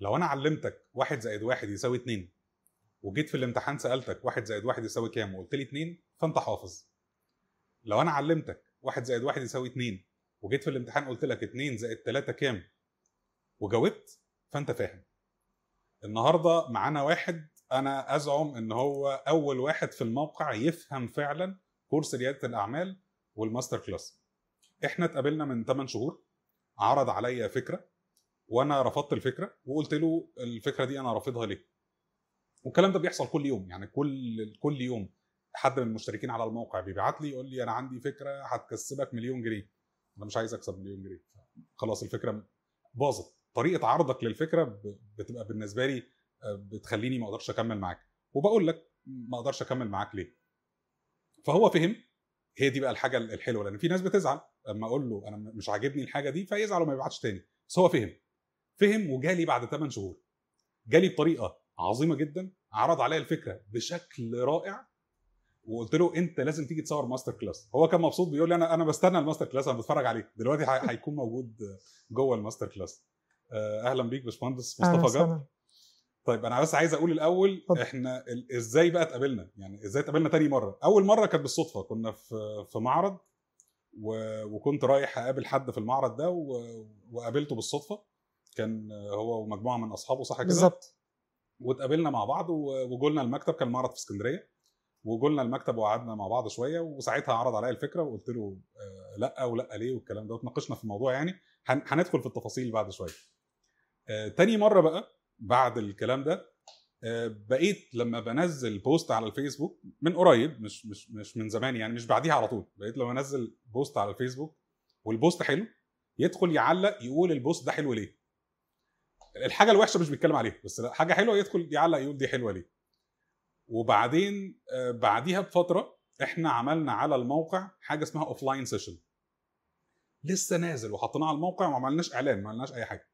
لو انا علمتك واحد زائد واحد يساوي اتنين وجيت في الامتحان سالتك واحد زائد واحد يساوي كام وقلت لي اتنين فانت حافظ لو انا علمتك واحد زائد واحد يساوي اتنين وجيت في الامتحان قلت لك اتنين زائد تلاته كام وجاوبت فانت فاهم النهارده معانا واحد انا ازعم ان هو اول واحد في الموقع يفهم فعلا كورس رياده الاعمال والماستر كلاس احنا اتقابلنا من 8 شهور عرض عليا فكره وانا رفضت الفكره وقلت له الفكره دي انا رافضها ليه والكلام ده بيحصل كل يوم يعني كل كل يوم حد من المشتركين على الموقع بيبعت لي يقول لي انا عندي فكره هتكسبك مليون جنيه انا مش عايز اكسب مليون جنيه خلاص الفكره باظت طريقه عرضك للفكره بتبقى بالنسبه لي آه، بتخليني ما اقدرش اكمل معاك وبقول لك ما اقدرش اكمل معاك ليه فهو فهم هي دي بقى الحاجه الحلوه لان في ناس بتزعل اما اقول له انا مش عاجبني الحاجه دي فيزعل وما يبعتش تاني بس هو فهم فهم وجالي بعد 8 شهور جالي بطريقه عظيمه جدا عرض عليا الفكره بشكل رائع وقلت له انت لازم تيجي تصور ماستر كلاس هو كان مبسوط بيقول لي انا انا بستنى الماستر كلاس انا بتفرج عليه دلوقتي هيكون موجود جوه الماستر كلاس آه، اهلا بيك باشمهندس مصطفى جاب طيب انا بس عايز اقول الاول احنا ازاي بقى اتقابلنا يعني ازاي اتقابلنا تاني مره اول مره كانت بالصدفه كنا في في معرض وكنت رايح اقابل حد في المعرض ده وقابلته بالصدفه كان هو ومجموعه من اصحابه صح كده بالظبط واتقابلنا مع بعض وجولنا المكتب كان معرض في اسكندريه وجولنا المكتب وقعدنا مع بعض شويه وساعتها عرض عليا الفكره وقلت له آه، لا ولا ليه والكلام ده وتناقشنا في الموضوع يعني هندخل في التفاصيل بعد شويه. آه، تاني مره بقى بعد الكلام ده آه، بقيت لما بنزل بوست على الفيسبوك من قريب مش مش مش من زمان يعني مش بعديها على طول بقيت لما انزل بوست على الفيسبوك والبوست حلو يدخل يعلق يقول البوست ده حلو ليه الحاجه الوحشه مش بيتكلم عليها بس حاجه حلوه يدخل يعلق يقول دي حلوه ليه وبعدين آه، بعديها بفتره احنا عملنا على الموقع حاجه اسمها اوف لاين سيشن لسه نازل وحطيناه على الموقع وما عملناش اعلان ما عملناش اي حاجه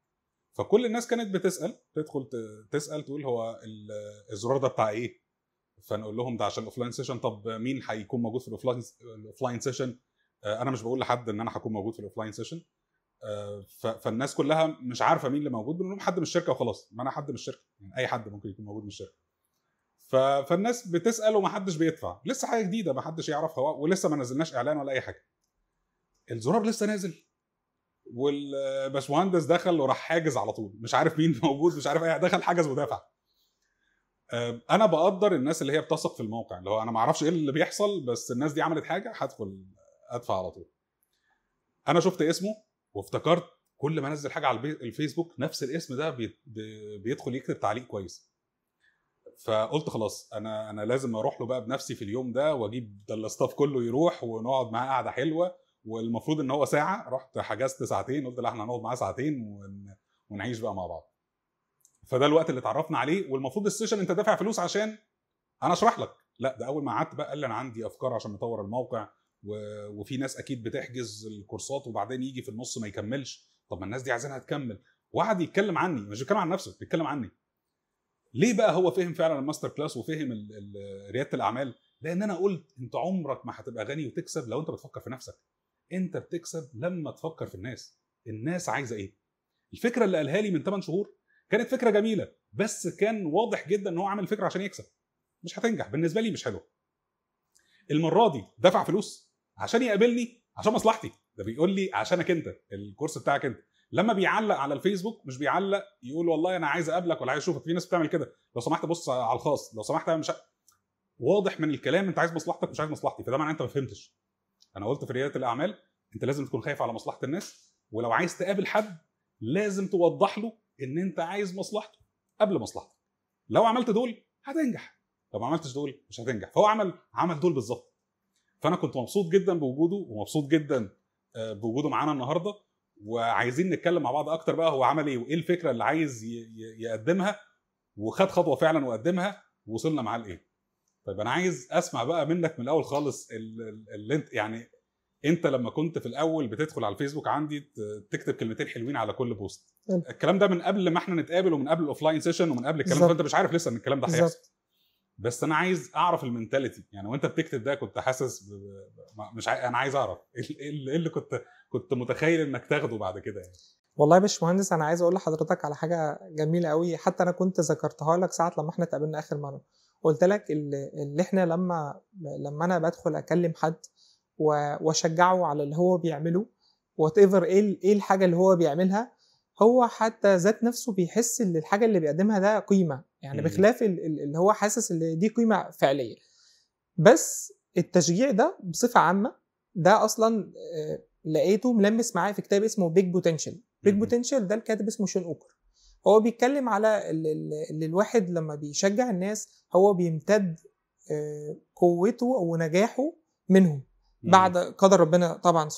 فكل الناس كانت بتسال تدخل تسال تقول هو الزرار ده بتاع ايه فنقول لهم ده عشان الاوفلاين سيشن طب مين هيكون موجود في الاوفلاين آه، سيشن انا مش بقول لحد ان انا هكون موجود في الاوفلاين سيشن فالناس كلها مش عارفه مين اللي موجود بنقول لهم حد من الشركه وخلاص ما انا حد من الشركه يعني اي حد ممكن يكون موجود من الشركه فالناس بتسال ومحدش بيدفع لسه حاجه جديده محدش يعرفها ولسه ما نزلناش اعلان ولا اي حاجه الزرار لسه نازل والباشمهندس دخل وراح حاجز على طول مش عارف مين موجود مش عارف اي دخل حجز ودافع آه، انا بقدر الناس اللي هي بتثق في الموقع اللي هو انا ما اعرفش ايه اللي بيحصل بس الناس دي عملت حاجه هدخل ادفع على طول انا شفت اسمه وافتكرت كل ما انزل حاجه على الفيسبوك نفس الاسم ده بيدخل يكتب تعليق كويس فقلت خلاص انا انا لازم اروح له بقى بنفسي في اليوم ده واجيب ده الاستاف كله يروح ونقعد معاه قعده حلوه والمفروض ان هو ساعه رحت حجزت ساعتين قلت لا احنا هنقعد معاه ساعتين ونعيش بقى مع بعض فده الوقت اللي اتعرفنا عليه والمفروض السيشن انت دافع فلوس عشان انا اشرح لك لا ده اول ما قعدت بقى قال لي انا عندي افكار عشان نطور الموقع وفي ناس اكيد بتحجز الكورسات وبعدين يجي في النص ما يكملش طب ما الناس دي عايزينها تكمل وقعد يتكلم عني مش بيتكلم عن نفسه بيتكلم عني ليه بقى هو فهم فعلا الماستر كلاس وفهم رياده الاعمال لان انا قلت انت عمرك ما هتبقى غني وتكسب لو انت بتفكر في نفسك انت بتكسب لما تفكر في الناس الناس عايزه ايه الفكره اللي قالها لي من 8 شهور كانت فكره جميله بس كان واضح جدا ان هو عامل فكره عشان يكسب مش هتنجح بالنسبه لي مش حلوه المره دي دفع فلوس عشان يقابلني عشان مصلحتي ده بيقول لي عشانك انت الكورس بتاعك انت لما بيعلق على الفيسبوك مش بيعلق يقول والله انا عايز اقابلك ولا عايز اشوفك في ناس بتعمل كده لو سمحت بص على الخاص لو سمحت مش واضح من الكلام انت عايز مصلحتك مش عايز مصلحتي فده معناه انت ما فهمتش انا قلت في رياده الاعمال انت لازم تكون خايف على مصلحه الناس ولو عايز تقابل حد لازم توضح له ان انت عايز مصلحته قبل مصلحتك لو عملت دول هتنجح لو ما عملتش دول مش هتنجح فهو عمل عمل دول بالظبط فانا كنت مبسوط جدا بوجوده ومبسوط جدا آه، بوجوده معانا النهارده وعايزين نتكلم مع بعض اكتر بقى هو عمل ايه وايه الفكره اللي عايز يقدمها وخد خطوه فعلا وقدمها ووصلنا معاه لايه طيب انا عايز اسمع بقى منك من الاول خالص اللي انت يعني انت لما كنت في الاول بتدخل على الفيسبوك عندي تكتب كلمتين حلوين على كل بوست الكلام ده من قبل ما احنا نتقابل ومن قبل الاوفلاين سيشن ومن قبل الكلام ده فانت مش عارف لسه ان الكلام ده هيحصل بس انا عايز اعرف المنتاليتي يعني وانت بتكتب ده كنت حاسس ب... مش عاي... انا عايز اعرف إيه, إيه, ايه اللي, كنت كنت متخيل انك تاخده بعد كده يعني والله يا باشمهندس انا عايز اقول لحضرتك على حاجه جميله قوي حتى انا كنت ذكرتها لك ساعه لما احنا اتقابلنا اخر مره قلت لك اللي احنا لما لما انا بدخل اكلم حد واشجعه على اللي هو بيعمله وات ايفر ايه الحاجه اللي هو بيعملها هو حتى ذات نفسه بيحس ان الحاجه اللي بيقدمها ده قيمه يعني بخلاف اللي هو حاسس ان دي قيمه فعليه بس التشجيع ده بصفه عامه ده اصلا آه، لقيته ملمس معايا في كتاب اسمه بيج بوتنشال بيج بوتنشال ده الكاتب اسمه شون اوكر هو بيتكلم على اللي الواحد لما بيشجع الناس هو بيمتد آه، قوته او نجاحه منهم بعد قدر ربنا طبعا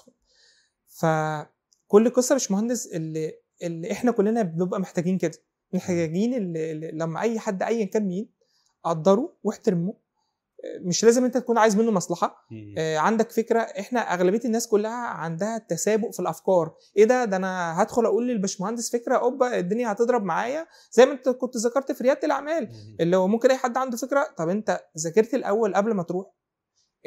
فكل قصه مش مهندس اللي, اللي احنا كلنا بنبقى محتاجين كده الحجاجين اللي لما اي حد ايا كان مين قدره واحترمه مش لازم انت تكون عايز منه مصلحه آه، عندك فكره احنا اغلبيه الناس كلها عندها تسابق في الافكار ايه ده ده انا هدخل اقول للبشمهندس فكره اوبا الدنيا هتضرب معايا زي ما انت كنت ذكرت في رياده الاعمال اللي هو ممكن اي حد عنده فكره طب انت ذاكرت الاول قبل ما تروح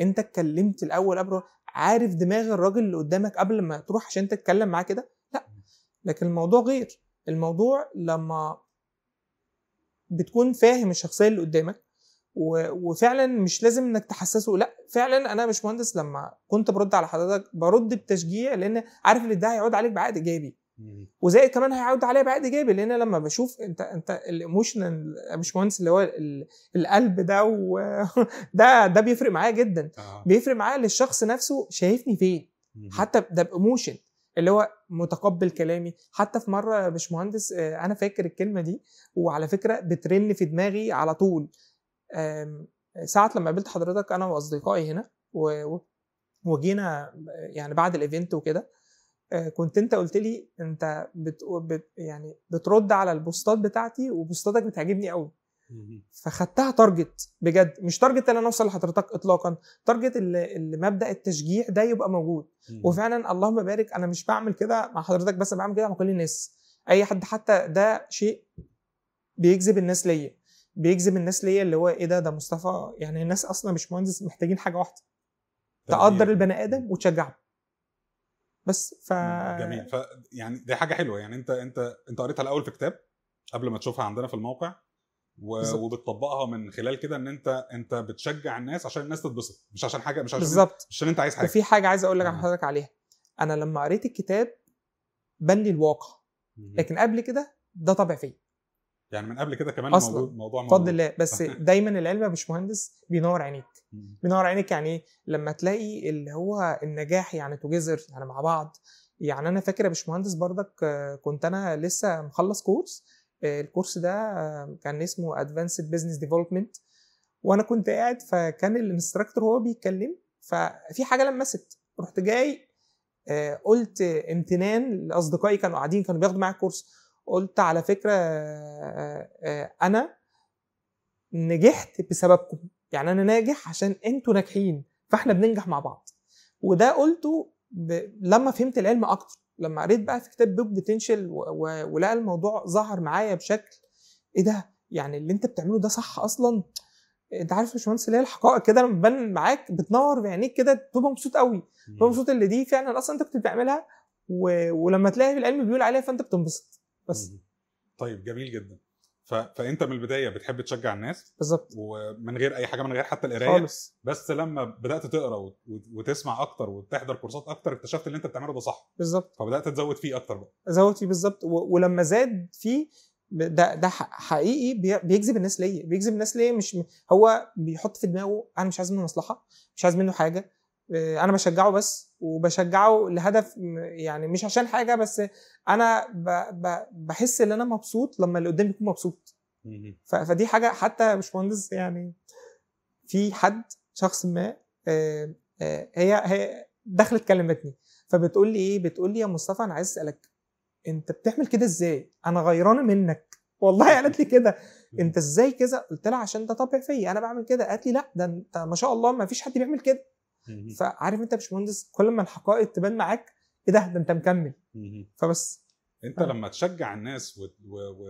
انت اتكلمت الاول قبل عارف دماغ الراجل اللي قدامك قبل ما تروح عشان تتكلم معاه كده لا لكن الموضوع غير الموضوع لما بتكون فاهم الشخصيه اللي قدامك وفعلا مش لازم انك تحسسه لا فعلا انا مش مهندس لما كنت برد على حضرتك برد بتشجيع لان عارف ان ده هيعود عليك بعقد ايجابي وزائد كمان هيعود عليا بعقد ايجابي لان لما بشوف انت انت الايموشنال مش مهندس اللي هو القلب ده ده ده بيفرق معايا جدا آه. بيفرق معايا ان الشخص نفسه شايفني فين حتى ده بايموشن اللي هو متقبل كلامي حتى في مره مش مهندس آه، انا فاكر الكلمه دي وعلى فكره بترن في دماغي على طول ساعه لما قابلت حضرتك انا واصدقائي هنا وجينا آه، يعني بعد الايفنت وكده آه، كنت انت قلت لي انت بت... يعني بترد على البوستات بتاعتي وبوستاتك بتعجبني قوي فخدتها تارجت بجد مش تارجت اللي انا اوصل لحضرتك اطلاقا تارجت اللي, اللي مبدا التشجيع ده يبقى موجود وفعلا اللهم بارك انا مش بعمل كده مع حضرتك بس بعمل كده مع كل الناس اي حد حتى ده شيء بيجذب الناس ليا بيجذب الناس ليا اللي هو ايه ده ده مصطفى يعني الناس اصلا مش مهندس محتاجين حاجه واحده تقدر البني ادم وتشجعه بس ف جميل ف يعني دي حاجه حلوه يعني انت انت انت قريتها الاول في كتاب قبل ما تشوفها عندنا في الموقع وبتطبقها من خلال كده ان انت انت بتشجع الناس عشان الناس تتبسط مش عشان حاجه مش عشان بالظبط عشان انت عايز حاجه وفي حاجه عايز اقول لك على حضرتك عليها انا لما قريت الكتاب بان لي الواقع لكن قبل كده ده طبع فيا يعني من قبل كده كمان أصلاً. موضوع موضوع بفضل الله بس دايما العلم يا باشمهندس بينور عينيك بينور عينيك يعني ايه لما تلاقي اللي هو النجاح يعني توجذر يعني مع بعض يعني انا فاكر يا باشمهندس بردك آه، كنت انا لسه مخلص كورس الكورس ده كان اسمه ادفانسد بزنس ديفلوبمنت وانا كنت قاعد فكان الانستراكتور هو بيتكلم ففي حاجه لمست رحت جاي آه، قلت امتنان لاصدقائي كانوا قاعدين كانوا بياخدوا معايا الكورس قلت على فكره آه، آه، انا نجحت بسببكم يعني انا ناجح عشان انتوا ناجحين فاحنا بننجح مع بعض وده قلته ب... لما فهمت العلم اكتر لما قريت بقى في كتاب بيج بوتنشال ولقى الموضوع ظهر معايا بشكل ايه ده يعني اللي انت بتعمله ده صح اصلا انت عارف يا باشمهندس اللي هي الحقائق كده لما بان معاك بتنور في عينيك كده تبقى مبسوط قوي تبقى مبسوط اللي دي فعلا اصلا انت كنت بتعملها و... ولما تلاقي العلم بيقول عليها فانت بتنبسط بس طيب جميل جدا فانت من البدايه بتحب تشجع الناس بالظبط ومن غير اي حاجه من غير حتى القرايه خالص بس لما بدات تقرا وتسمع اكتر وتحضر كورسات اكتر اكتشفت اللي انت بتعمله ده صح بالظبط فبدات تزود فيه اكتر بقى زود فيه بالظبط ولما زاد فيه ده ده حقيقي بيجذب الناس ليا بيجذب الناس ليا مش هو بيحط في دماغه انا مش عايز منه مصلحه مش عايز منه حاجه آه، انا بشجعه بس وبشجعه لهدف يعني مش عشان حاجه بس انا ب ب بحس ان انا مبسوط لما اللي قدامي يكون مبسوط فدي حاجه حتى يا باشمهندس يعني في حد شخص ما آه، آه، هي هي دخلت كلمتني فبتقول لي ايه بتقول لي يا مصطفى انا عايز اسالك انت بتعمل كده ازاي انا غيرانه منك والله قالت لي كده انت ازاي كده قلت لها عشان ده طبع فيا انا بعمل كده قالت لي لا ده انت ما شاء الله ما فيش حد بيعمل كده فعارف انت يا باشمهندس كل ما الحقائق تبان معاك ايه ده ده انت مكمل فبس انت آه. لما تشجع الناس و... و... و...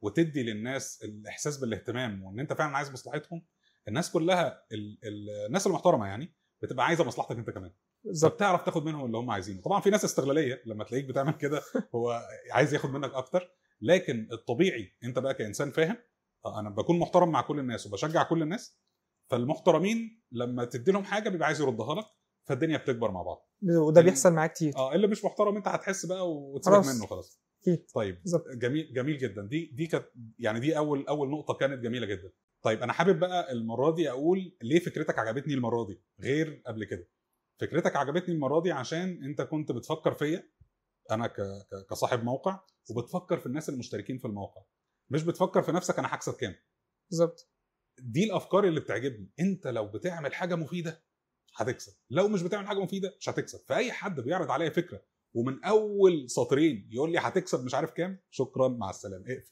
وتدي للناس الاحساس بالاهتمام وان انت فعلا عايز مصلحتهم الناس كلها ال... الناس المحترمه يعني بتبقى عايزه مصلحتك انت كمان بالظبط فبتعرف تاخد منهم اللي هم عايزينه طبعا في ناس استغلاليه لما تلاقيك بتعمل كده هو عايز ياخد منك اكتر لكن الطبيعي انت بقى كانسان فاهم آه، انا بكون محترم مع كل الناس وبشجع كل الناس فالمحترمين لما تدي لهم حاجه بيبقى عايز يردها لك فالدنيا بتكبر مع بعض وده بيحصل معاك كتير اه اللي مش محترم انت هتحس بقى وتسيبك منه خلاص اكيد طيب بالزبط. جميل جميل جدا دي دي كانت يعني دي اول اول نقطه كانت جميله جدا طيب انا حابب بقى المره دي اقول ليه فكرتك عجبتني المره دي غير قبل كده فكرتك عجبتني المره دي عشان انت كنت بتفكر فيا انا كصاحب موقع وبتفكر في الناس المشتركين في الموقع مش بتفكر في نفسك انا هكسب كام بالظبط دي الافكار اللي بتعجبني انت لو بتعمل حاجه مفيده هتكسب لو مش بتعمل حاجه مفيده مش هتكسب فاي حد بيعرض عليا فكره ومن اول سطرين يقول لي هتكسب مش عارف كام شكرا مع السلامه اقفل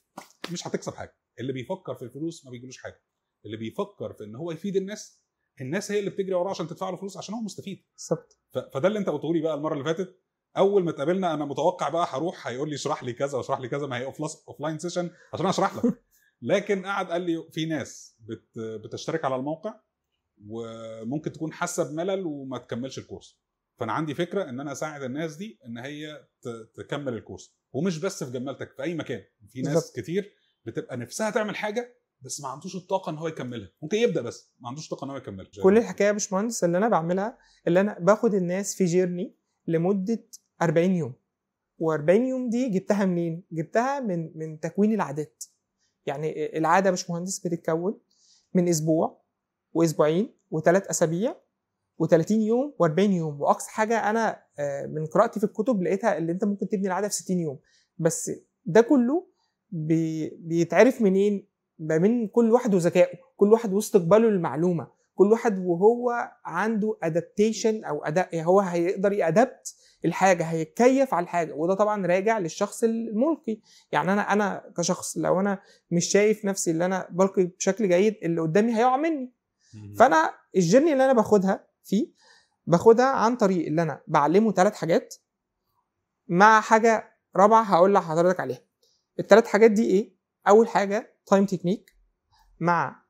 مش هتكسب حاجه اللي بيفكر في الفلوس ما بيجيلوش حاجه اللي بيفكر في ان هو يفيد الناس الناس هي اللي بتجري وراه عشان تدفع له فلوس عشان هو مستفيد بالظبط فده اللي انت قلته لي بقى المره اللي فاتت اول ما اتقابلنا انا متوقع بقى هروح هيقول لي اشرح لي كذا واشرح لي كذا ما هي اوف لاين سيشن عشان اشرح لك لكن قعد قال لي في ناس بتشترك على الموقع وممكن تكون حاسه بملل وما تكملش الكورس فانا عندي فكره ان انا اساعد الناس دي ان هي تكمل الكورس ومش بس في جمالتك في اي مكان في ناس بالزبط. كتير بتبقى نفسها تعمل حاجه بس ما عندوش الطاقه ان هو يكملها ممكن يبدا بس ما عندوش طاقه ان هو يكملها كل الحكايه يا باشمهندس اللي انا بعملها اللي انا باخد الناس في جيرني لمده 40 يوم و40 يوم دي جبتها منين جبتها من من تكوين العادات يعني العاده مش مهندس بتتكون من اسبوع واسبوعين وثلاث اسابيع و30 يوم و40 يوم واقصى حاجه انا آه، من قراءتي في الكتب لقيتها اللي انت ممكن تبني العاده في 60 يوم بس ده كله بيتعرف منين؟ ما من كل واحد وذكائه، كل واحد واستقباله للمعلومه، كل واحد وهو عنده ادابتيشن او أداء هو هيقدر يادبت الحاجه هيتكيف على الحاجه وده طبعا راجع للشخص الملقي يعني انا انا كشخص لو انا مش شايف نفسي اللي انا بلقي بشكل جيد اللي قدامي هيقع مني فانا الجيرني اللي انا باخدها فيه باخدها عن طريق اللي انا بعلمه ثلاث حاجات مع حاجه رابعه هقول لحضرتك عليها الثلاث حاجات دي ايه اول حاجه تايم تكنيك مع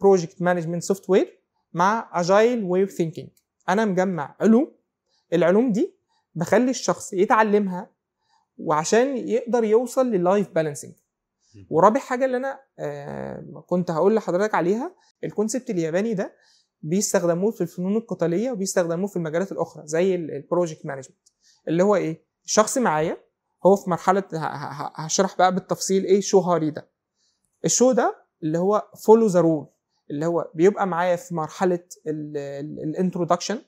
بروجكت مانجمنت سوفت وير مع اجايل واي اوف ثينكينج انا مجمع علوم العلوم دي بخلي الشخص يتعلمها وعشان يقدر يوصل لللايف بالانسنج ورابع حاجه اللي انا آه، كنت هقول لحضرتك عليها الكونسبت الياباني ده بيستخدموه في الفنون القتاليه وبيستخدموه في المجالات الاخرى زي البروجكت مانجمنت اللي هو ايه شخص معايا هو في مرحله هشرح بقى بالتفصيل ايه شو هاري ده الشو ده اللي هو فولو ذا رول اللي هو بيبقى معايا في مرحله الانترودكشن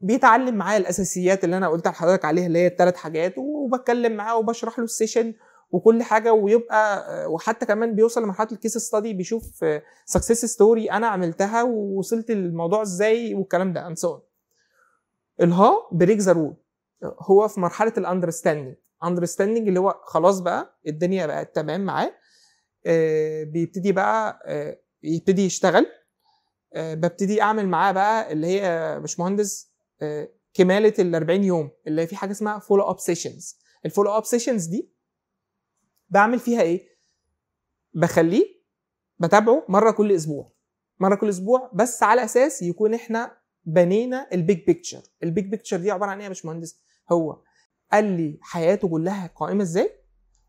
بيتعلم معايا الاساسيات اللي انا قلت لحضرتك عليها اللي هي الثلاث حاجات وبتكلم معاه وبشرح له السيشن وكل حاجه ويبقى وحتى كمان بيوصل لمرحله الكيس ستادي بيشوف سكسس ستوري انا عملتها ووصلت للموضوع ازاي والكلام ده اند سو الها بريك ذا رول هو في مرحله الاندرستاندنج اندرستاندنج اللي هو خلاص بقى الدنيا بقت تمام معاه آه، بيبتدي بقى آه، يبتدي يشتغل آه، ببتدي اعمل معاه بقى اللي هي باشمهندس كماله ال 40 يوم اللي في حاجه اسمها فولو اب سيشنز الفولو اب سيشنز دي بعمل فيها ايه بخليه بتابعه مره كل اسبوع مره كل اسبوع بس على اساس يكون احنا بنينا البيج بيكتشر البيج بيكتشر دي عباره عن ايه يا باشمهندس هو قال لي حياته كلها قائمه ازاي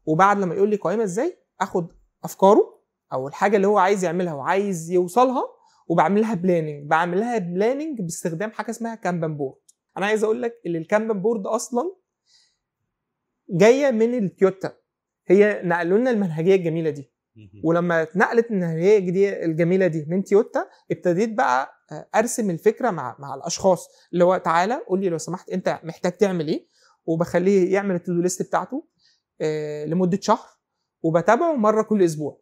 وبعد لما يقول لي قائمه ازاي اخد افكاره او الحاجه اللي هو عايز يعملها وعايز يوصلها وبعملها بلاننج بعملها بلاننج باستخدام حاجه اسمها كانبان بورد انا عايز اقول لك ان الكانبان بورد اصلا جايه من التويوتا هي نقلوا لنا المنهجيه الجميله دي ولما اتنقلت المنهجيه دي الجميله دي من تويوتا ابتديت بقى آه، ارسم الفكره مع مع الاشخاص اللي هو تعالى قول لي لو سمحت انت محتاج تعمل ايه وبخليه يعمل التو ليست بتاعته آه، لمده شهر وبتابعه مره كل اسبوع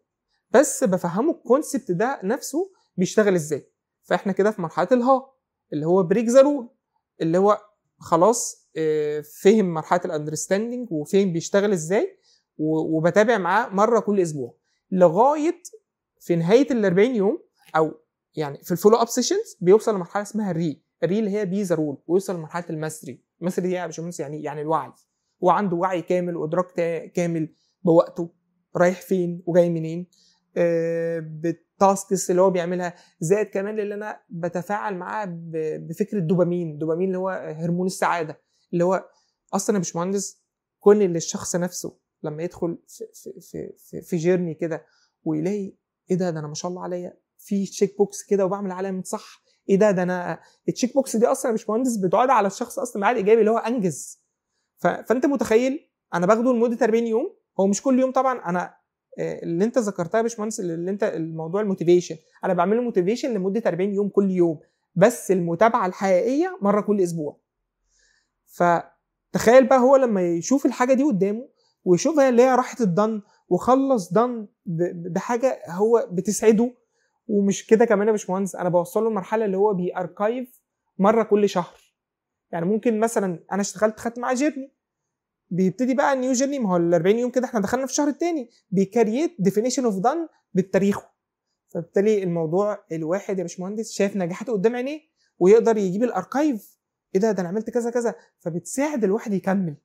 بس بفهمه الكونسبت ده نفسه بيشتغل ازاي فاحنا كده في مرحله الها اللي هو بريك ذا رول اللي هو خلاص آه، فهم مرحله الاندرستاندنج وفهم بيشتغل ازاي وبتابع معاه مره كل اسبوع لغايه في نهايه ال 40 يوم او يعني في الفولو اب سيشنز بيوصل لمرحله اسمها الري الري اللي هي بي ذا رول ويوصل لمرحله الماستري الماستري دي يا باشمهندس يعني يعني الوعي هو عنده وعي كامل وادراك كامل بوقته رايح فين وجاي منين آه، بالتاسكس اللي هو بيعملها زائد كمان اللي انا بتفاعل معاه بفكره دوبامين الدوبامين اللي هو هرمون السعاده اللي هو اصلا مش مهندس كل اللي الشخص نفسه لما يدخل في في في, في جيرني كده ويلاقي ايه ده ده انا ما شاء الله عليا في تشيك بوكس كده وبعمل علامه صح ايه ده ده انا التشيك بوكس دي اصلا مش مهندس بتقعد على الشخص اصلا معاه الايجابي اللي هو انجز فانت متخيل انا باخده لمده 40 يوم هو مش كل يوم طبعا انا آه، اللي انت ذكرتها يا باشمهندس اللي انت الموضوع الموتيفيشن انا بعمله موتيفيشن لمده 40 يوم كل يوم بس المتابعه الحقيقيه مره كل اسبوع فتخيل بقى هو لما يشوف الحاجه دي قدامه ويشوفها اللي هي راحه الضن وخلص ضن بحاجه هو بتسعده ومش كده كمان يا باشمهندس انا بوصله لمرحله اللي هو بياركايف مره كل شهر يعني ممكن مثلا انا اشتغلت خدت مع جيرني بيبتدي بقى النيو جيرني ما هو ال 40 يوم كده احنا دخلنا في الشهر الثاني بيكريت ديفينيشن اوف دان بالتاريخ فبالتالي الموضوع الواحد يا باشمهندس شايف نجاحاته قدام عينيه ويقدر يجيب الاركايف ايه ده ده انا عملت كذا كذا فبتساعد الواحد يكمل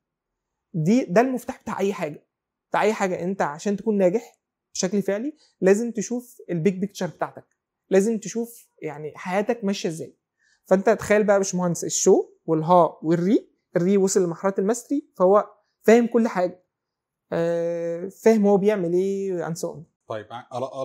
دي ده المفتاح بتاع اي حاجه بتاع اي حاجه انت عشان تكون ناجح بشكل فعلي لازم تشوف البيج بيكتشر بتاعتك لازم تشوف يعني حياتك ماشيه ازاي فانت تخيل بقى يا باشمهندس الشو والها والري الري وصل لمرحله الماستري فهو فاهم كل حاجه آه، فاهم هو بيعمل ايه عن سؤال طيب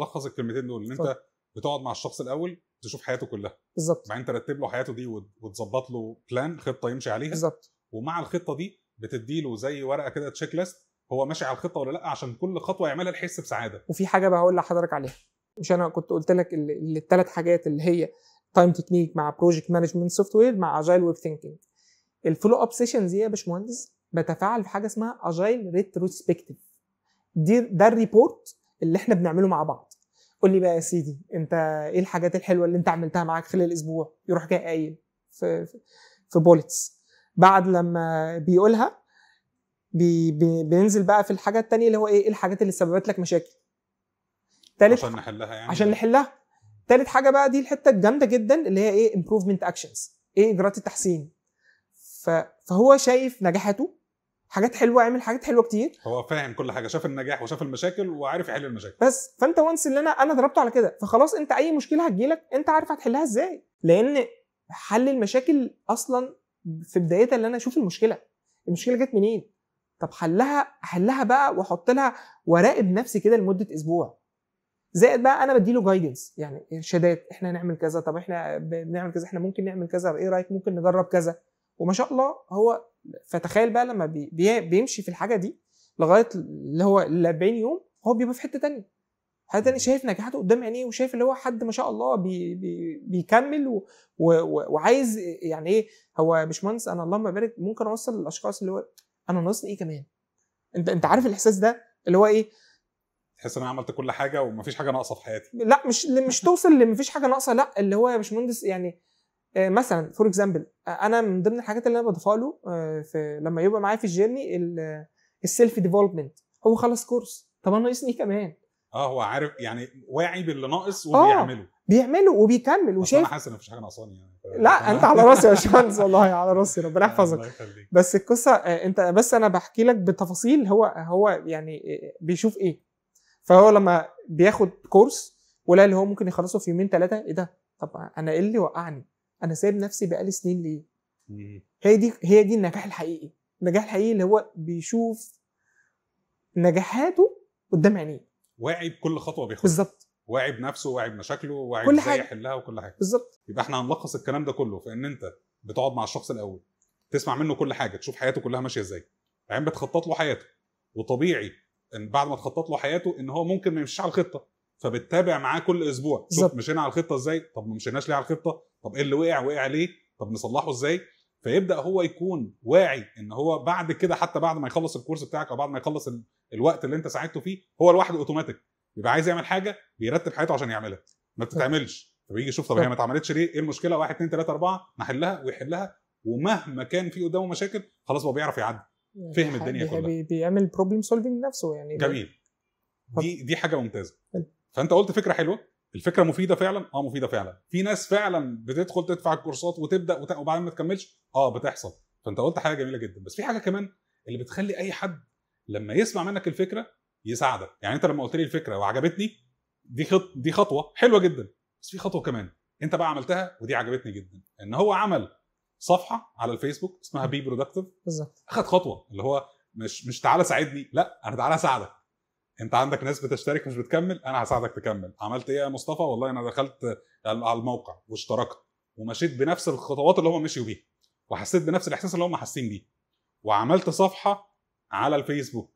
الخص الكلمتين دول ان انت بتقعد مع الشخص الاول تشوف حياته كلها بالظبط بعدين يعني ترتب له حياته دي وتظبط له بلان خطه يمشي عليها بالظبط ومع الخطه دي بتدي له زي ورقه كده تشيك ليست هو ماشي على الخطه ولا لا عشان كل خطوه يعملها يحس بسعاده وفي حاجه بقى هقول لحضرتك عليها مش انا كنت قلت لك الثلاث حاجات اللي هي تايم تكنيك مع بروجكت مانجمنت سوفت وير مع اجايل ويب ثينكينج الفولو اب سيشنز دي يا باشمهندس بتفاعل في حاجه اسمها اجايل ريتروسبكتيف دي ده الريبورت اللي احنا بنعمله مع بعض قول لي بقى يا سيدي انت ايه الحاجات الحلوه اللي انت عملتها معاك خلال الاسبوع يروح جاي قايل في في بوليتس. بعد لما بيقولها بي بي بينزل بقى في الحاجه الثانيه اللي هو ايه،, ايه الحاجات اللي سببت لك مشاكل تالت عشان نحلها يعني عشان نحلها تالت حاجه بقى دي الحته الجامده جدا اللي هي ايه امبروفمنت اكشنز ايه اجراءات التحسين فهو شايف نجاحاته حاجات حلوه عامل حاجات حلوه كتير هو فاهم كل حاجه شاف النجاح وشاف المشاكل وعارف يحل المشاكل بس فانت وانس اللي انا انا ضربته على كده فخلاص انت اي مشكله هتجيلك انت عارف هتحلها ازاي لان حل المشاكل اصلا في بدايتها اللي انا اشوف المشكله المشكله جت منين طب حلها احلها بقى واحط لها واراقب نفسي كده لمده اسبوع زائد بقى انا بديله جايدنس يعني ارشادات احنا هنعمل كذا طب احنا بنعمل كذا احنا ممكن نعمل كذا ايه رايك ممكن نجرب كذا وما شاء الله هو فتخيل بقى لما بي بيمشي في الحاجه دي لغايه اللي هو ال 40 يوم هو بيبقى في حته ثانيه حته تانية شايف نجاحاته قدام عينيه وشايف اللي هو حد ما شاء الله بي بي بيكمل و و و وعايز يعني ايه هو باشمهندس انا اللهم بارك ممكن اوصل للاشخاص اللي هو انا ناقصني ايه كمان؟ انت انت عارف الاحساس ده اللي هو ايه؟ تحس ان انا عملت كل حاجه ومفيش حاجه ناقصه في حياتي لا مش مش توصل لمفيش حاجه ناقصه لا اللي هو يا باشمهندس يعني آه، مثلا فور اكزامبل آه، انا من ضمن الحاجات اللي انا بضيفها له آه، في لما يبقى معايا في الجيرني السيلف ديفلوبمنت هو خلص كورس طب انا ناقصني إيه كمان اه هو عارف يعني واعي باللي ناقص وبيعمله آه بيعمله وبيكمل وشايف انا حاسس ان مفيش حاجه ناقصاني يعني لا انت على راسي يا باشمهندس والله على راسي ربنا يحفظك بس القصه انت بس انا بحكي لك بالتفاصيل هو هو يعني بيشوف ايه فهو لما بياخد كورس ولا اللي هو ممكن يخلصه في يومين ثلاثه ايه ده طب انا ايه اللي وقعني انا سايب نفسي بقالي سنين ليه هي دي هي دي النجاح الحقيقي النجاح الحقيقي اللي هو بيشوف نجاحاته قدام عينيه واعي بكل خطوه بياخدها بالظبط واعي بنفسه واعي بمشاكله واعي كل ازاي يحلها وكل حاجه بالظبط يبقى احنا هنلخص الكلام ده كله في ان انت بتقعد مع الشخص الاول تسمع منه كل حاجه تشوف حياته كلها ماشيه ازاي بعدين بتخطط له حياته وطبيعي ان بعد ما تخطط له حياته ان هو ممكن ما يمشيش على الخطه فبتتابع معاه كل اسبوع بالظبط مشينا على الخطه ازاي طب ما مشيناش ليه على الخطه طب ايه اللي وقع وقع ليه طب نصلحه ازاي فيبدا هو يكون واعي ان هو بعد كده حتى بعد ما يخلص الكورس بتاعك او بعد ما يخلص الوقت اللي انت ساعدته فيه هو الواحد اوتوماتيك بيبقى عايز يعمل حاجه بيرتب حياته عشان يعملها ما بتتعملش فبيجي يشوف طب هي ما اتعملتش ليه ايه المشكله 1 2 3 4 نحلها ويحلها ومهما كان في قدامه مشاكل خلاص هو بيعرف يعدي يعني فهم الدنيا كلها بيعمل بروبلم سولفنج نفسه يعني جميل دي دي حاجه ممتازه فانت قلت فكره حلوه الفكره مفيده فعلا اه مفيده فعلا في ناس فعلا بتدخل تدفع الكورسات وتبدا وبعدين ما تكملش اه بتحصل فانت قلت حاجه جميله جدا بس في حاجه كمان اللي بتخلي اي حد لما يسمع منك الفكره يساعدك يعني انت لما قلت لي الفكره وعجبتني دي خط... دي خطوه حلوه جدا بس في خطوه كمان انت بقى عملتها ودي عجبتني جدا ان هو عمل صفحه على الفيسبوك اسمها بي برودكتيف بالظبط اخد خطوه اللي هو مش مش تعالى ساعدني لا انا تعالى اساعدك انت عندك ناس بتشترك مش بتكمل انا هساعدك تكمل عملت ايه يا مصطفى والله انا دخلت على الموقع واشتركت ومشيت بنفس الخطوات اللي هم مشيوا بيها وحسيت بنفس الاحساس اللي هم حاسين بيه وعملت صفحه على الفيسبوك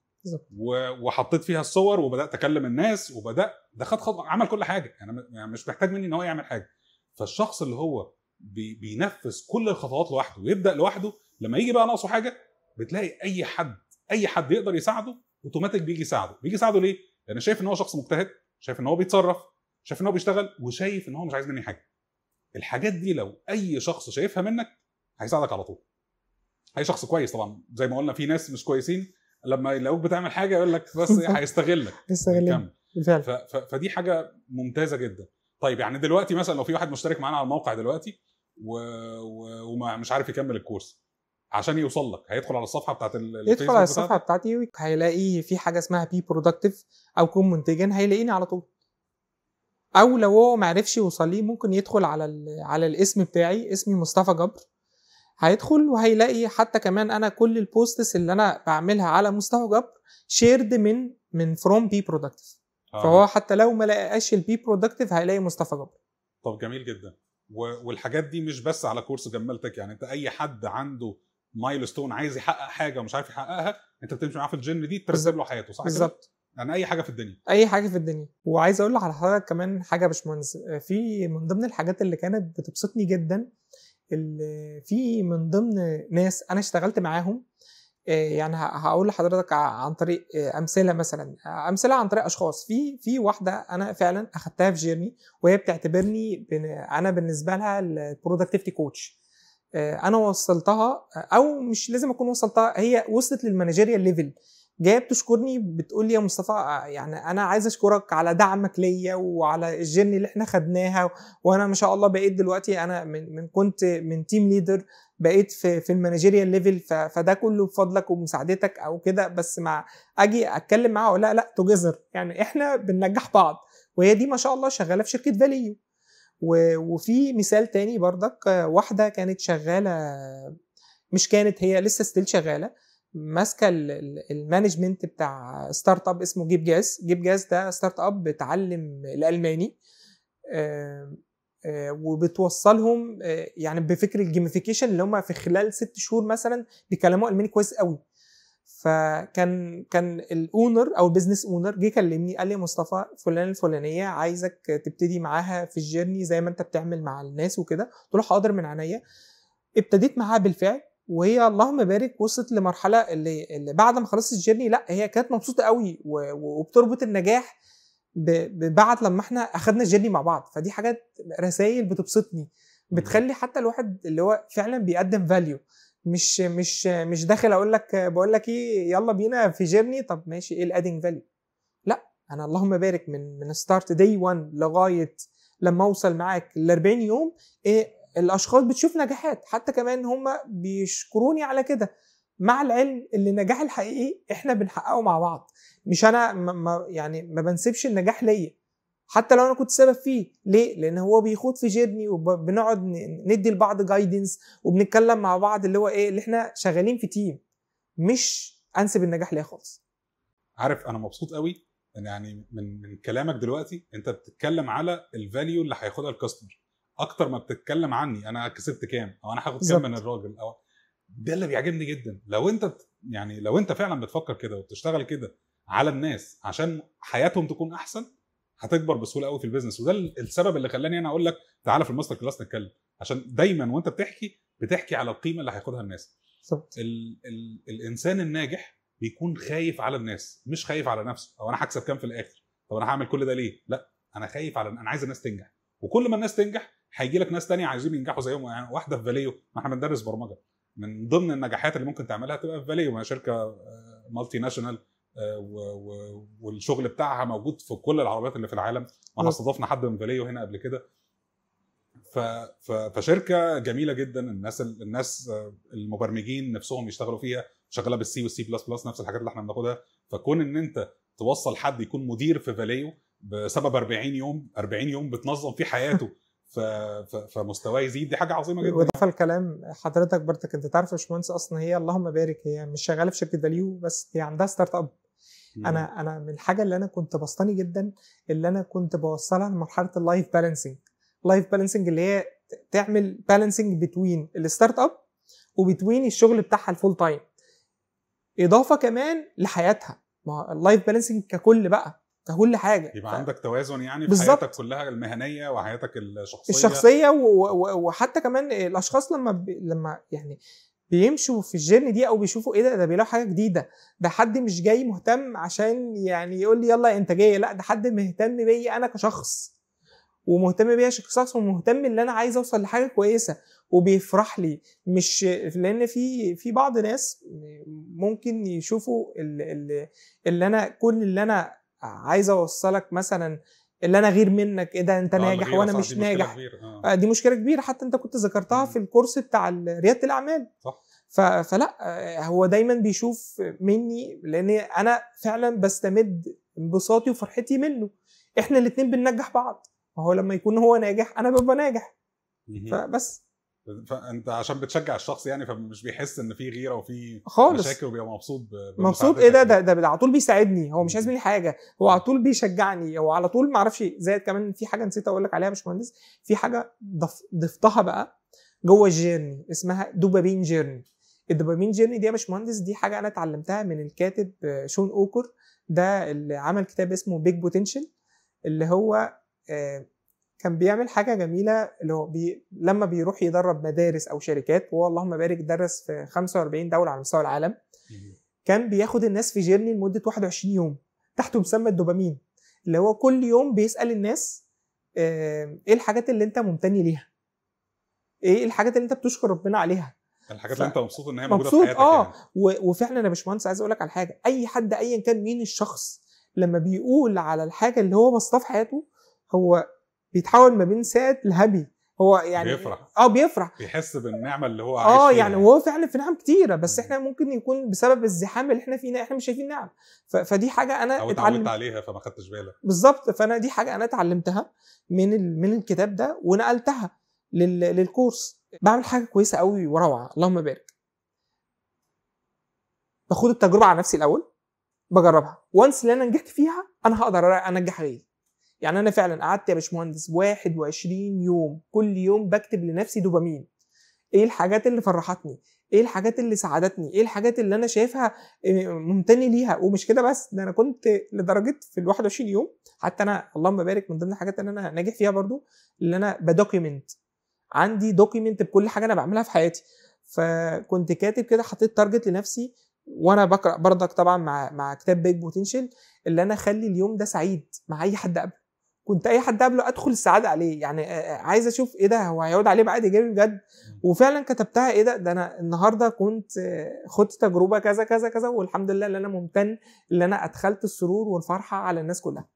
وحطيت فيها الصور وبدات اكلم الناس وبدات ده خد خطوه عمل كل حاجه انا يعني يعني مش محتاج مني ان هو يعمل حاجه فالشخص اللي هو بي بينفذ كل الخطوات لوحده ويبدا لوحده لما يجي بقى ناقصه حاجه بتلاقي اي حد اي حد يقدر يساعده اوتوماتيك بيجي يساعده بيجي يساعده ليه لان شايف ان هو شخص مجتهد شايف ان هو بيتصرف شايف ان هو بيشتغل وشايف ان هو مش عايز مني حاجه الحاجات دي لو اي شخص شايفها منك هيساعدك على طول اي شخص كويس طبعا زي ما قلنا في ناس مش كويسين لما يلاقوك بتعمل حاجه يقول لك بس هيستغلك هيستغلك فدي حاجه ممتازه جدا طيب يعني دلوقتي مثلا لو في واحد مشترك معانا على الموقع دلوقتي و... و... ومش عارف يكمل الكورس عشان يوصل لك هيدخل على الصفحه بتاعت يدخل على الصفحه بتاعت. بتاعتي هيلاقي في حاجه اسمها بي برودكتيف او كون منتجا هيلاقيني على طول او لو هو ما عرفش يوصل لي ممكن يدخل على على الاسم بتاعي اسمي مصطفى جبر هيدخل وهيلاقي حتى كمان انا كل البوستس اللي انا بعملها على مصطفى جبر شيرد من من فروم بي برودكتيف آه. فهو حتى لو ما لقاش البي برودكتيف هيلاقي مصطفى جبر طب جميل جدا والحاجات دي مش بس على كورس جمال تك يعني انت اي حد عنده مايل ستون عايز يحقق حاجه ومش عارف يحققها انت بتمشي معاه في الجن دي ترسب له حياته صح بالظبط يعني اي حاجه في الدنيا اي حاجه في الدنيا وعايز اقول على حضرتك كمان حاجه يا باشمهندس في من ضمن الحاجات اللي كانت بتبسطني جدا في من ضمن ناس انا اشتغلت معاهم آه، يعني هقول لحضرتك عن طريق آه، امثله مثلا امثله عن طريق اشخاص في في واحده انا فعلا اخدتها في جيرني وهي بتعتبرني انا بالنسبه لها البرودكتيفيتي كوتش آه، انا وصلتها آه، او مش لازم اكون وصلتها هي وصلت للمانجيريال ليفل جايه بتشكرني بتقول لي يا مصطفى آه، يعني انا عايز اشكرك على دعمك ليا وعلى الجيرني اللي احنا خدناها وانا ما شاء الله بقيت دلوقتي انا من, من كنت من تيم ليدر بقيت في في المانجيريال ليفل فده كله بفضلك ومساعدتك او كده بس مع اجي اتكلم معاها ولا لا توجذر يعني احنا بننجح بعض وهي دي ما شاء الله شغاله في شركه فاليو وفي مثال تاني بردك واحده كانت شغاله مش كانت هي لسه ستيل شغاله ماسكه المانجمنت بتاع ستارت اب اسمه جيب جاز جيب جاز ده ستارت اب بتعلم الالماني آه، آه، وبتوصلهم آه، يعني بفكر الجيميفيكيشن اللي هم في خلال ست شهور مثلا بيكلموا الماني كويس قوي فكان كان الاونر او البيزنس اونر جه كلمني قال لي مصطفى فلان الفلانيه عايزك تبتدي معاها في الجيرني زي ما انت بتعمل مع الناس وكده قلت له حاضر من عينيا ابتديت معاها بالفعل وهي اللهم بارك وصلت لمرحله اللي, اللي بعد ما خلصت الجيرني لا هي كانت مبسوطه قوي وبتربط النجاح بعد لما احنا اخذنا الجيرني مع بعض فدي حاجات رسائل بتبسطني بتخلي حتى الواحد اللي هو فعلا بيقدم فاليو مش مش مش داخل اقول لك بقول لك ايه يلا بينا في جيرني طب ماشي ايه الادنج فاليو لا انا اللهم بارك من من ستارت داي 1 لغايه لما اوصل معاك ال 40 يوم إيه الاشخاص بتشوف نجاحات حتى كمان هم بيشكروني على كده مع العلم ان النجاح الحقيقي احنا بنحققه مع بعض مش انا ما يعني ما بنسيبش النجاح ليا حتى لو انا كنت سبب فيه ليه لان هو بيخوض في جيرني وبنقعد ندي لبعض جايدنس وبنتكلم مع بعض اللي هو ايه اللي احنا شغالين في تيم مش انسب النجاح ليا خالص عارف انا مبسوط قوي يعني من من كلامك دلوقتي انت بتتكلم على الفاليو اللي هياخدها الكاستمر اكتر ما بتتكلم عني انا كسبت كام او انا هاخد كام من الراجل او ده اللي بيعجبني جدا لو انت يعني لو انت فعلا بتفكر كده وبتشتغل كده على الناس عشان حياتهم تكون احسن هتكبر بسهوله قوي في البيزنس وده السبب اللي خلاني انا اقول لك تعالى في الماستر كلاس نتكلم عشان دايما وانت بتحكي بتحكي على القيمه اللي هياخدها الناس بالظبط ال- ال- الانسان الناجح بيكون خايف على الناس مش خايف على نفسه او انا هكسب كام في الاخر طب انا هعمل كل ده ليه لا انا خايف على انا عايز الناس تنجح وكل ما الناس تنجح هيجي لك ناس تانية عايزين ينجحوا زيهم يعني واحده في فاليو ما احنا بندرس برمجه من ضمن النجاحات اللي ممكن تعملها تبقى في فاليو شركه مالتي آه، ناشونال والشغل بتاعها موجود في كل العربيات اللي في العالم احنا استضفنا حد من فاليو هنا قبل كده فشركه جميله جدا الناس الناس المبرمجين نفسهم يشتغلوا فيها شغاله بالسي والسي بلس بلس نفس الحاجات اللي احنا بناخدها فكون ان انت توصل حد يكون مدير في فاليو بسبب 40 يوم 40 يوم بتنظم فيه حياته فمستواه يزيد دي حاجه عظيمه جدا واضافه لكلام حضرتك برضك انت تعرف يا باشمهندس اصلا هي اللهم بارك هي مش شغاله في شركه فاليو بس هي عندها ستارت اب انا انا من الحاجه اللي انا كنت بسطاني جدا اللي انا كنت بوصلها لمرحله اللايف بالانسنج اللايف بالانسنج اللي هي تعمل بالانسنج بتوين الستارت اب وبتوين الشغل بتاعها الفول تايم اضافه كمان لحياتها ما اللايف بالانسنج ككل بقى ككل حاجه يبقى ف... عندك توازن يعني في بالزبط. حياتك كلها المهنيه وحياتك الشخصيه الشخصيه و... و... وحتى كمان الاشخاص لما ب... لما يعني بيمشوا في الجيرني دي او بيشوفوا ايه ده ده بيلاقوا حاجه جديده ده حد مش جاي مهتم عشان يعني يقول لي يلا انتاجيه لا ده حد مهتم بيا انا كشخص ومهتم بيا كشخص ومهتم ان انا عايز اوصل لحاجه كويسه وبيفرح لي مش لان في في بعض ناس ممكن يشوفوا اللي, اللي انا كل اللي انا عايز اوصلك مثلا اللي انا غير منك ايه ده انت آه ناجح وانا مش ناجح آه. آه. دي مشكله كبيره حتى انت كنت ذكرتها في الكورس بتاع رياده الاعمال صح فلا آه، هو دايما بيشوف مني لان انا فعلا بستمد انبساطي وفرحتي منه احنا الاثنين بننجح بعض فهو لما يكون هو ناجح انا ببقى ناجح فبس فانت عشان بتشجع الشخص يعني فمش بيحس ان في غيره وفي خالص مشاكل وبيبقى مبسوط مبسوط ايه ده يعني. ده, ده على طول بيساعدني هو مش عايز مني حاجه هو على طول بيشجعني هو على طول معرفش زائد كمان في حاجه نسيت اقول لك عليها مش مهندس في حاجه ضفتها بقى جوه الجيرني اسمها دوبامين جيرني الدوبامين جيرني دي يا باشمهندس دي حاجه انا اتعلمتها من الكاتب شون اوكر ده اللي عمل كتاب اسمه بيج بوتنشال اللي هو آه كان بيعمل حاجه جميله اللي هو بي لما بيروح يدرب مدارس او شركات وهو اللهم بارك درس في 45 دوله على مستوى العالم كان بياخد الناس في جيرني لمده 21 يوم تحت مسمى الدوبامين اللي هو كل يوم بيسال الناس آه، ايه الحاجات اللي انت ممتن ليها ايه الحاجات اللي انت بتشكر ربنا عليها الحاجات ف... اللي انت مبسوط ان هي موجوده في حياتك يعني. اه يعني. و... وفعلا يا باشمهندس عايز اقول لك على حاجه اي حد ايا كان مين الشخص لما بيقول على الحاجه اللي هو بسطها في حياته هو بيتحول ما بين ساد لهبي هو يعني بيفرح اه بيفرح بيحس بالنعمه اللي هو عايش اه يعني, يعني وهو فعلا في نعم كتيره بس احنا ممكن يكون بسبب الزحام اللي احنا فيه احنا مش شايفين نعم فدي حاجه انا او اتعلمت عليها فما خدتش بالك بالظبط فانا دي حاجه انا اتعلمتها من من الكتاب ده ونقلتها لل... للكورس بعمل حاجه كويسه قوي وروعه اللهم بارك باخد التجربه على نفسي الاول بجربها وانس اللي انا نجحت فيها انا هقدر انجح غيري يعني انا فعلا قعدت يا باشمهندس 21 يوم كل يوم بكتب لنفسي دوبامين ايه الحاجات اللي فرحتني ايه الحاجات اللي ساعدتني ايه الحاجات اللي انا شايفها آه، ممتن ليها ومش كده بس ده انا كنت لدرجه في ال 21 يوم حتى انا اللهم بارك من ضمن الحاجات اللي انا ناجح فيها برضو اللي انا بدوكيمنت عندي دوكيمنت بكل حاجه انا بعملها في حياتي فكنت كاتب كده حطيت تارجت لنفسي وانا بقرا برضك طبعا مع مع كتاب بيج بوتنشل اللي انا اخلي اليوم ده سعيد مع اي حد قبل كنت اي حد قبله ادخل السعاده عليه يعني عايز اشوف ايه ده هو هيعود عليه بعد ايجابي بجد وفعلا كتبتها ايه ده ده انا النهارده كنت خدت تجربه كذا كذا كذا والحمد لله اللي انا ممتن اللي انا ادخلت السرور والفرحه على الناس كلها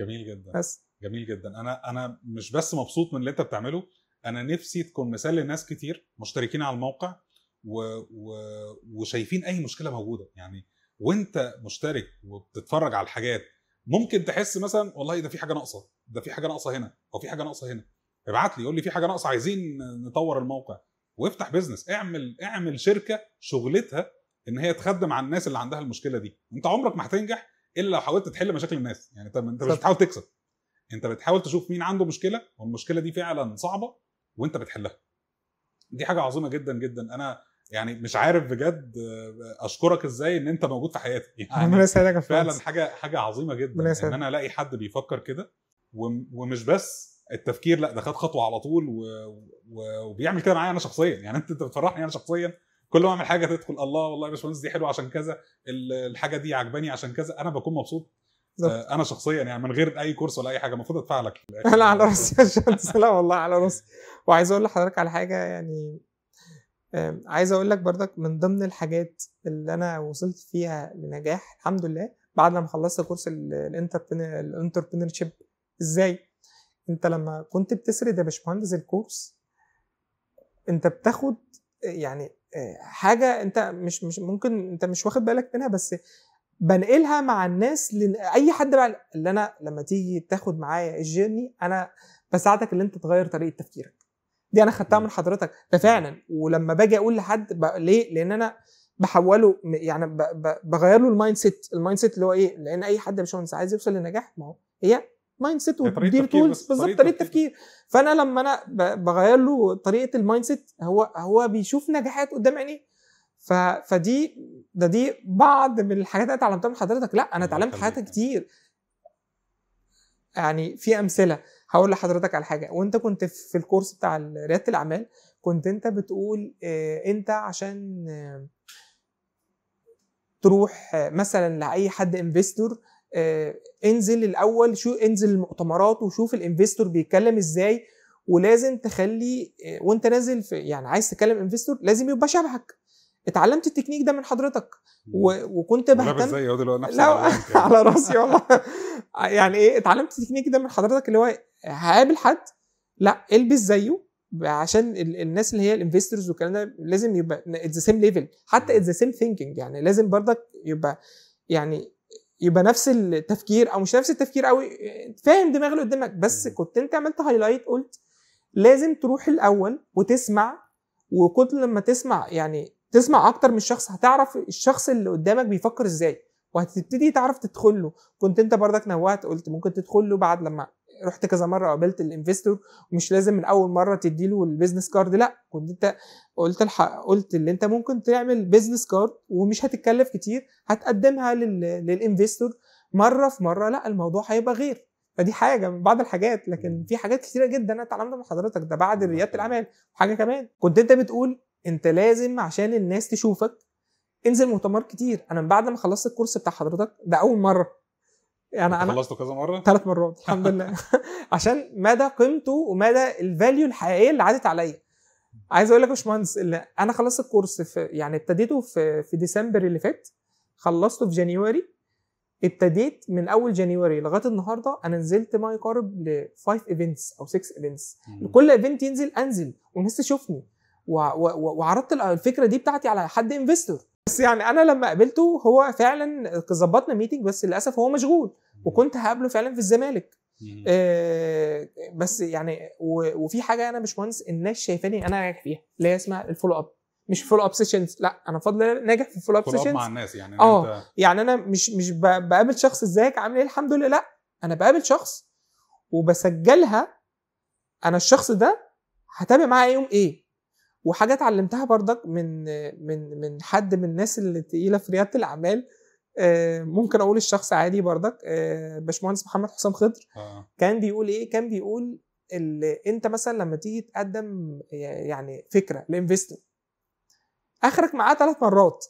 جميل جدا بس جميل جدا انا انا مش بس مبسوط من اللي انت بتعمله انا نفسي تكون مثال لناس كتير مشتركين على الموقع و... و... وشايفين اي مشكله موجوده يعني وانت مشترك وبتتفرج على الحاجات ممكن تحس مثلا والله ده في حاجه ناقصه ده في حاجه ناقصه هنا او في حاجه ناقصه هنا ابعت لي يقول لي في حاجه ناقصه عايزين نطور الموقع وافتح بيزنس اعمل اعمل شركه شغلتها ان هي تخدم على الناس اللي عندها المشكله دي انت عمرك ما هتنجح الا لو حاولت تحل مشاكل الناس يعني انت انت مش بتحاول تكسب انت بتحاول تشوف مين عنده مشكله والمشكله دي فعلا صعبه وانت بتحلها دي حاجه عظيمه جدا جدا انا يعني مش عارف بجد اشكرك ازاي ان انت موجود في حياتي يعني فعلا حاجه حاجه عظيمه جدا ان يعني انا الاقي حد بيفكر كده ومش بس التفكير لا ده خد خطوه على طول و... و... وبيعمل كده معايا انا شخصيا يعني انت بتفرحني انا شخصيا كل ما اعمل حاجه تدخل الله والله يا باشمهندس دي حلوه عشان كذا الحاجه دي عجباني عشان كذا انا بكون مبسوط ده. آه، انا شخصيا يعني من غير اي كورس ولا اي حاجه المفروض ادفع لك لا على راسي يا باشمهندس لا والله على راسي وعايز اقول لحضرتك على حاجه يعني عايز اقول لك بردك من ضمن الحاجات اللي انا وصلت فيها لنجاح الحمد لله بعد ما خلصت كورس الانتربرينور شيب ازاي انت لما كنت بتسرد يا باشمهندس الكورس انت بتاخد يعني آه، حاجه انت مش مش ممكن انت مش واخد بالك منها بس بنقلها مع الناس لاي حد بقى اللي انا لما تيجي تاخد معايا الجيرني انا بساعدك ان انت تغير طريقه تفكيرك دي انا خدتها من حضرتك ده فعلا ولما باجي اقول لحد ليه لان انا بحوله يعني بغير له المايند سيت المايند سيت اللي هو ايه لان اي حد مش عايز يوصل للنجاح ما هو هي مايند سيت ودي تولز بالظبط طريقه تفكير فانا لما انا بغير له طريقه المايند سيت هو هو بيشوف نجاحات قدام عينيه ف... فدي ده دي بعض من الحاجات اللي اتعلمتها من حضرتك لا انا اتعلمت حاجات كتير يعني في امثله هقول لحضرتك على حاجه وانت كنت في الكورس بتاع رياده الاعمال كنت انت بتقول آه، انت عشان آه، تروح آه، مثلا لاي حد انفستور انزل الاول شو انزل المؤتمرات وشوف الانفستور بيتكلم ازاي ولازم تخلي وانت نازل في يعني عايز تكلم انفستور لازم يبقى شبهك اتعلمت التكنيك ده من حضرتك و... وكنت بهتم زي هو دلوقتي لا يعني. على راسي والله يعني ايه اتعلمت التكنيك ده من حضرتك اللي هو هقابل حد لا البس زيه عشان الناس اللي هي الانفسترز والكلام ده لازم يبقى ذا سيم ليفل حتى ذا سيم ثينكينج يعني لازم برضك يبقى يعني يبقى نفس التفكير او مش نفس التفكير قوي فاهم دماغ اللي قدامك بس كنت انت عملت هايلايت قلت لازم تروح الاول وتسمع وكنت لما تسمع يعني تسمع اكتر من شخص هتعرف الشخص اللي قدامك بيفكر ازاي وهتبتدي تعرف تدخل له كنت انت بردك نوهت قلت ممكن تدخل له بعد لما رحت كذا مره قابلت الانفستور ومش لازم من اول مره تدي له البيزنس كارد لا كنت انت قلت الحق قلت اللي انت ممكن تعمل بيزنس كارد ومش هتتكلف كتير هتقدمها للانفستور مره في مره لا الموضوع هيبقى غير فدي حاجه من بعض الحاجات لكن في حاجات كتيره جدا انا اتعلمتها من حضرتك ده بعد رياده الاعمال حاجه كمان كنت انت بتقول انت لازم عشان الناس تشوفك انزل مؤتمر كتير انا من بعد ما خلصت الكورس بتاع حضرتك ده اول مره يعني انا خلصته كذا مره ثلاث مرات الحمد لله عشان مدى قيمته ومدى الفاليو الحقيقيه اللي عادت عليا عايز اقول لك يا باشمهندس انا خلصت الكورس في يعني ابتديته في في ديسمبر اللي فات خلصته في جانيوري ابتديت من اول جانيوري لغايه النهارده انا نزلت ما يقارب ل 5 ايفنتس او 6 ايفنتس كل ايفنت ينزل انزل والناس تشوفني وعرضت الفكره دي بتاعتي على حد انفستور بس يعني انا لما قابلته هو فعلا ظبطنا ميتنج بس للاسف هو مشغول وكنت هقابله فعلا في الزمالك آه بس يعني وفي حاجه انا مش مهندس الناس شايفاني انا ناجح فيها اللي هي اسمها الفولو اب مش فولو اب سيشنز لا انا فضل ناجح في الفولو اب سيشنز مع الناس يعني اه انت... يعني انا مش مش بقابل شخص ازيك عامل ايه الحمد لله لا انا بقابل شخص وبسجلها انا الشخص ده هتابع معاه يوم ايه وحاجه اتعلمتها بردك من من من حد من الناس اللي تقيله في رياده الاعمال آه، ممكن اقول الشخص عادي بردك آه، باشمهندس محمد حسام خضر آه. كان بيقول ايه كان بيقول اللي انت مثلا لما تيجي تقدم يعني فكره لانفستنج اخرك معاه ثلاث مرات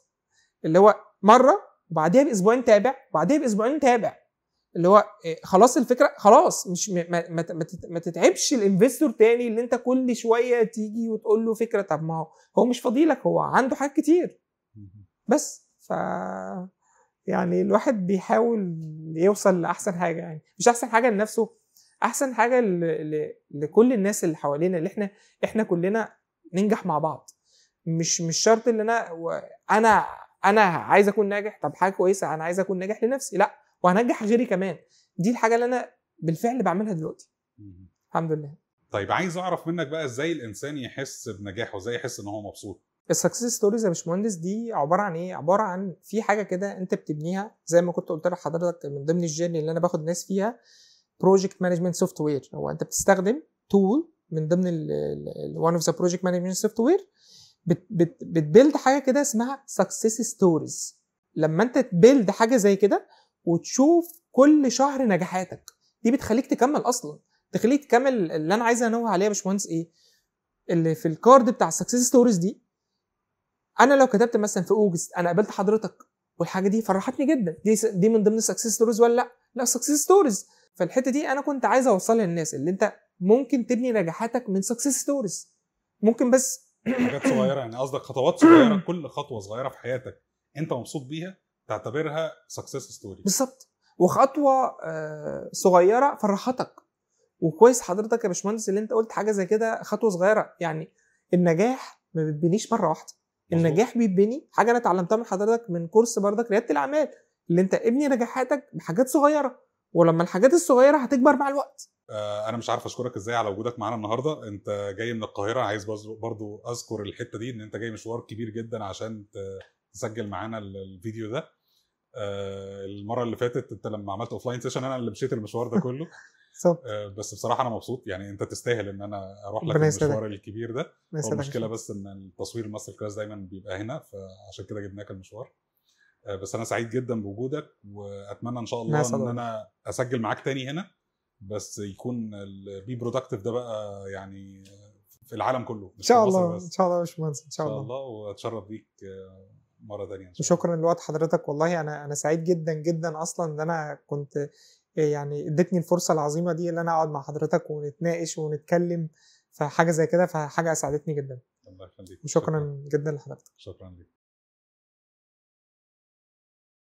اللي هو مره وبعديها باسبوعين تابع وبعديها باسبوعين تابع اللي هو آه، خلاص الفكره خلاص مش ما, ما, ما تتعبش الانفستور تاني اللي انت كل شويه تيجي وتقول له فكره طب ما هو هو مش فاضي لك هو عنده حاجات كتير بس ف يعني الواحد بيحاول يوصل لاحسن حاجه يعني مش احسن حاجه لنفسه احسن حاجه ل... ل... لكل الناس اللي حوالينا اللي احنا احنا كلنا ننجح مع بعض مش مش شرط ان انا انا انا عايز اكون ناجح طب حاجه كويسه انا عايز اكون ناجح لنفسي لا وهنجح غيري كمان دي الحاجه اللي انا بالفعل بعملها دلوقتي الحمد لله طيب عايز اعرف منك بقى ازاي الانسان يحس بنجاحه ازاي يحس ان هو مبسوط السكسس ستوريز يا باشمهندس دي عباره عن ايه عباره عن في حاجه كده انت بتبنيها زي ما كنت قلت لحضرتك من ضمن الجيرني اللي انا باخد ناس فيها بروجكت مانجمنت سوفت وير هو انت بتستخدم تول من ضمن وان اوف ذا بروجكت مانجمنت سوفت وير بتبيلد حاجه كده اسمها سكسس ستوريز لما انت تبيلد حاجه زي كده وتشوف كل شهر نجاحاتك دي بتخليك تكمل اصلا تخليك تكمل اللي انا عايز انوه عليه يا باشمهندس ايه اللي في الكارد بتاع السكسس ستوريز دي انا لو كتبت مثلا في اوجست انا قابلت حضرتك والحاجه دي فرحتني جدا دي دي من ضمن السكسس ستوريز ولا لا لا سكسس ستوريز فالحته دي انا كنت عايز اوصلها للناس اللي انت ممكن تبني نجاحاتك من سكسس ستوريز ممكن بس حاجات صغيره يعني قصدك خطوات صغيره كل خطوه صغيره في حياتك انت مبسوط بيها تعتبرها سكسس ستوري بالظبط وخطوه آه، صغيره فرحتك وكويس حضرتك يا باشمهندس اللي انت قلت حاجه زي كده خطوه صغيره يعني النجاح ما بيتبنيش مره واحده مزبوط. النجاح بيتبني حاجه انا اتعلمتها من حضرتك من كورس بردك رياده الاعمال اللي انت ابني نجاحاتك بحاجات صغيره ولما الحاجات الصغيره هتكبر مع الوقت آه، انا مش عارف اشكرك ازاي على وجودك معانا النهارده انت جاي من القاهره عايز برضو اذكر الحته دي ان انت جاي مشوار كبير جدا عشان تسجل معانا الفيديو ده آه، المره اللي فاتت انت لما عملت اوف لاين سيشن انا اللي مشيت المشوار ده كله آه، بس بصراحه انا مبسوط يعني انت تستاهل ان انا اروح لك المشوار الكبير ده المشكله بس ان التصوير الماستر كلاس دايما بيبقى هنا فعشان كده جبناك المشوار آه، بس انا سعيد جدا بوجودك واتمنى ان شاء الله ان انا اسجل معاك تاني هنا بس يكون البي برودكتيف ده بقى يعني في العالم كله ان شاء الله ان شاء الله يا باشمهندس ان شاء الله ان شاء الله واتشرف بيك مره ثانيه شكرا لوقت حضرتك والله انا انا سعيد جدا جدا اصلا ان انا كنت آه، يعني ادتني الفرصه العظيمه دي ان انا اقعد مع حضرتك ونتناقش ونتكلم في حاجه زي كده فحاجه اسعدتني جدا الله يخليك وشكرا شكرا. جدا لحضرتك شكرا لك